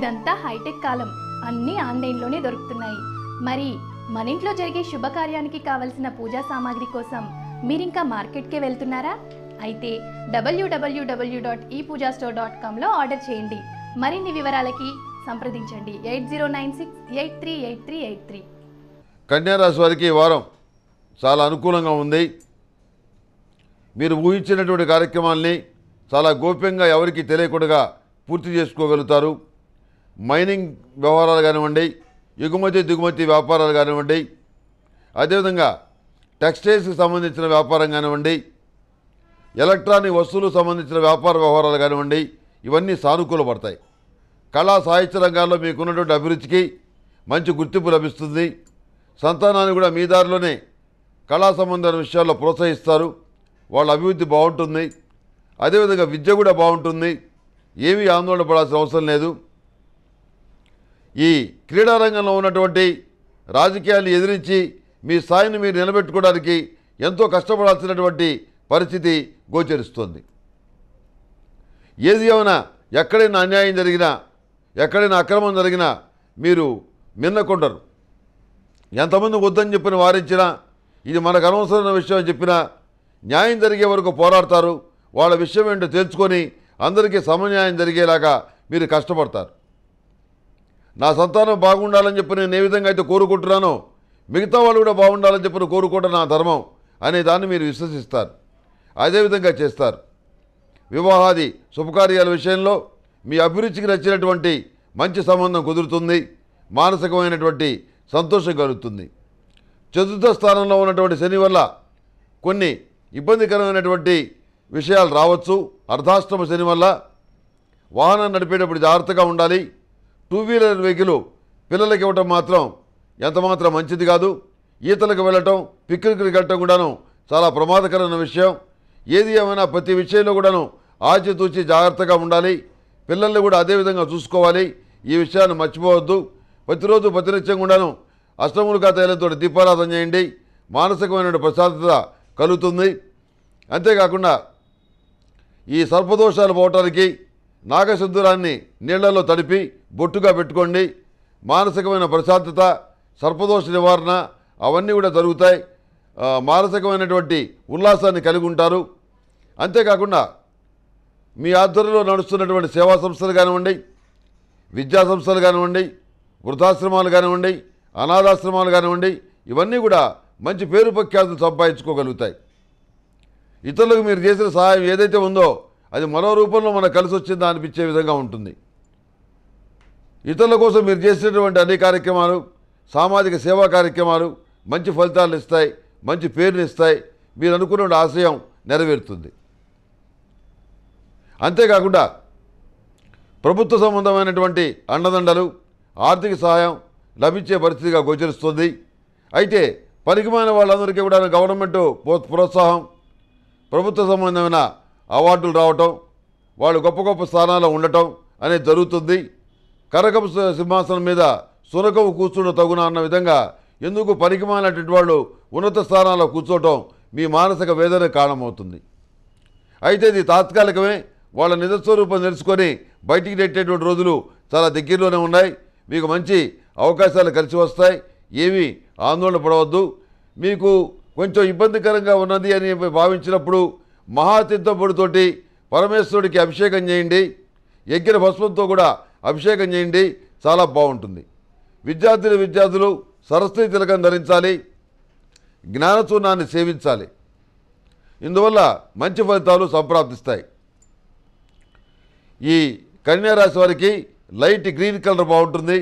ఇదంతా హైటెక్ కాలం అన్నీ ఆన్లైన్లోనే దొరుకుతున్నాయి మరి మన ఇంట్లో జరిగే శుభకార్యానికి కావలసిన పూజా సామాగ్రి కోసం మీరింకా మార్కెట్కే వెళ్తున్నారా అయితే W W W dot e Pooja store dot కామ్లో ఆర్డర్ చేయండి మరిన్ని వివరాలకి సంప్రదించండి eight zero nine six eight three eight three eight three కన్యారాశి వారికి ఈ వారం చాలా అనుకూలంగా ఉంది మీరు ఊహించినటువంటి కార్యక్రమాల్ని చాలా గోప్యంగా ఎవరికి తెలియకుండా పూర్తి చేసుకోగలుగుతారు మైనింగ్ వ్యవహారాలు కానివ్వండి ఎగుమతి దిగుమతి వ్యాపారాలు కానివ్వండి అదేవిధంగా టెక్స్టైల్స్కి సంబంధించిన వ్యాపారం కానివ్వండి ఎలక్ట్రానిక్ వస్తువులకు సంబంధించిన వ్యాపార వ్యవహారాలు కానివ్వండి ఇవన్నీ సానుకూలపడతాయి కళా సాహిత్య రంగాల్లో మీకున్నటువంటి అభిరుచికి మంచి గుర్తింపు లభిస్తుంది సంతానాన్ని కూడా మీ దారిలోనే కళా సంబంధమైన విషయాల్లో ప్రోత్సహిస్తారు వాళ్ళ అభివృద్ధి బాగుంటుంది అదేవిధంగా విద్య కూడా బాగుంటుంది ఏమీ ఆందోళన పడాల్సిన అవసరం లేదు ఈ క్రీడారంగంలో ఉన్నటువంటి రాజకీయాన్ని ఎదిరించి మీ స్థాయిని మీరు నిలబెట్టుకోవడానికి ఎంతో కష్టపడాల్సినటువంటి పరిస్థితి గోచరిస్తుంది ఏది ఏమైనా ఎక్కడైనా అన్యాయం జరిగినా ఎక్కడైనా అక్రమం జరిగినా మీరు మిన్నకుండరు ఎంతమంది వద్దని చెప్పిన వారించినా ఇది మనకు అనవసరమైన విషయం అని చెప్పినా న్యాయం జరిగే వరకు పోరాడతారు వాళ్ళ విషయం ఏంటో తెలుసుకొని అందరికీ సమన్యాయం జరిగేలాగా మీరు కష్టపడతారు నా సంతానం బాగుండాలని చెప్పి నేను ఏ విధంగా అయితే కోరుకుంటున్నానో మిగతా వాళ్ళు కూడా బాగుండాలని చెప్పి కోరుకోవడం నా ధర్మం అనే దాన్ని మీరు విశ్వసిస్తారు అదేవిధంగా చేస్తారు వివాహాది శుభకార్యాల విషయంలో మీ అభిరుచికి నచ్చినటువంటి మంచి సంబంధం కుదురుతుంది మానసికమైనటువంటి సంతోషం కలుగుతుంది చతుర్థ స్థానంలో ఉన్నటువంటి శని వల్ల కొన్ని ఇబ్బందికరమైనటువంటి విషయాలు రావచ్చు అర్ధాశ్రమ శని వల్ల వాహనం నడిపేటప్పుడు జాగ్రత్తగా ఉండాలి టూ వీలర్ వెహికల్ పిల్లలకి ఇవ్వటం మాత్రం ఎంతమాత్రం మంచిది కాదు ఈతలకు వెళ్ళటం పిక్నిక్లకు వెళ్ళటం కూడాను చాలా ప్రమాదకరమైన విషయం ఏది ఏమైనా ప్రతి విషయంలో కూడాను ఆచితూచి జాగ్రత్తగా ఉండాలి పిల్లల్ని కూడా అదేవిధంగా చూసుకోవాలి ఈ విషయాన్ని మర్చిపోవద్దు ప్రతిరోజు ప్రతినిత్యం కూడాను అష్టములుగా తైలంతో దీపారాధన చేయండి మానసికమైన ప్రశాంతత కలుగుతుంది అంతేకాకుండా ఈ సర్పదోషాలు పోవటానికి నాగశుద్ధురాన్ని నీళ్లలో తడిపి బొట్టుగా పెట్టుకోండి మానసికమైన ప్రశాంతత సర్పదోష నివారణ అవన్నీ కూడా జరుగుతాయి మానసికమైనటువంటి ఉల్లాసాన్ని కలిగి ఉంటారు అంతేకాకుండా మీ ఆధ్వర్యంలో నడుస్తున్నటువంటి సేవా సంస్థలు కానివ్వండి విద్యా సంస్థలు కానివ్వండి వృద్ధాశ్రమాలు కానివ్వండి అనాథాశ్రమాలు కానివ్వండి ఇవన్నీ కూడా మంచి పేరు ప్రఖ్యాతులు సంపాదించుకోగలుగుతాయి ఇతరులకు మీరు చేసిన సహాయం ఏదైతే ఉందో అది మరో రూపంలో మనకు కలిసి వచ్చిందా అనిపించే విధంగా ఉంటుంది ఇతరుల కోసం మీరు చేసేటువంటి అన్ని కార్యక్రమాలు సామాజిక సేవా కార్యక్రమాలు మంచి ఫలితాలు ఇస్తాయి మంచి పేరుని ఇస్తాయి మీరు అనుకున్న ఆశయం నెరవేరుతుంది అంతేకాకుండా ప్రభుత్వ సంబంధమైనటువంటి అండదండలు ఆర్థిక సహాయం లభించే పరిస్థితిగా గోచరిస్తుంది అయితే పనికిమైన వాళ్ళందరికీ కూడా గవర్నమెంట్ ప్రోత్సాహం ప్రభుత్వ సంబంధమైన అవార్డులు రావటం వాళ్ళు గొప్ప గొప్ప స్థానాల్లో ఉండటం అనేది జరుగుతుంది కరకపు సింహాసనం మీద సునకము కూర్చుండ తగున అన్న విధంగా ఎందుకు పనికిమాలినటువంటి వాళ్ళు ఉన్నత స్థానాల్లో కూర్చోవటం మీ మానసిక వేదన కారణమవుతుంది అయితే ఇది తాత్కాలికమే వాళ్ళ నిజస్వరూపం తెలుసుకొని బయటికి నెట్టేటువంటి రోజులు చాలా దగ్గరలోనే ఉన్నాయి మీకు మంచి అవకాశాలు కలిసి వస్తాయి ఏమీ ఆందోళన పడవద్దు మీకు కొంచెం ఇబ్బందికరంగా ఉన్నది అని భావించినప్పుడు మహాతిత్వపొడితోటి పరమేశ్వరుడికి అభిషేకం చేయండి యజ్ఞ భస్మంతో కూడా అభిషేకం చేయండి చాలా బాగుంటుంది విద్యార్థులు విద్యార్థులు సరస్వతి తిలకం ధరించాలి జ్ఞానచూర్ణాన్ని సేవించాలి ఇందువల్ల మంచి ఫలితాలు సంప్రాప్తిస్తాయి ఈ రాశి వారికి లైట్ గ్రీన్ కలర్ బాగుంటుంది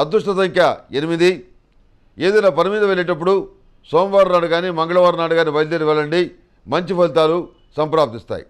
అదృష్ట సంఖ్య ఎనిమిది ఏదైనా పని మీద వెళ్ళేటప్పుడు సోమవారం నాడు కానీ మంగళవారం నాడు కానీ బయలుదేరి వెళ్ళండి మంచి ఫలితాలు సంప్రాప్తిస్తాయి